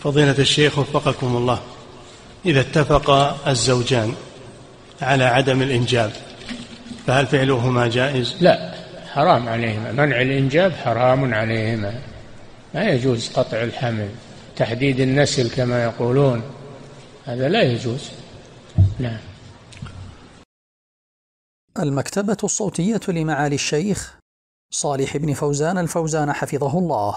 فضيلة الشيخ وفقكم الله إذا اتفق الزوجان على عدم الإنجاب فهل فعلهما جائز؟ لا حرام عليهما منع الإنجاب حرام عليهما لا يجوز قطع الحمل تحديد النسل كما يقولون هذا لا يجوز نعم المكتبة الصوتية لمعالي الشيخ صالح بن فوزان الفوزان حفظه الله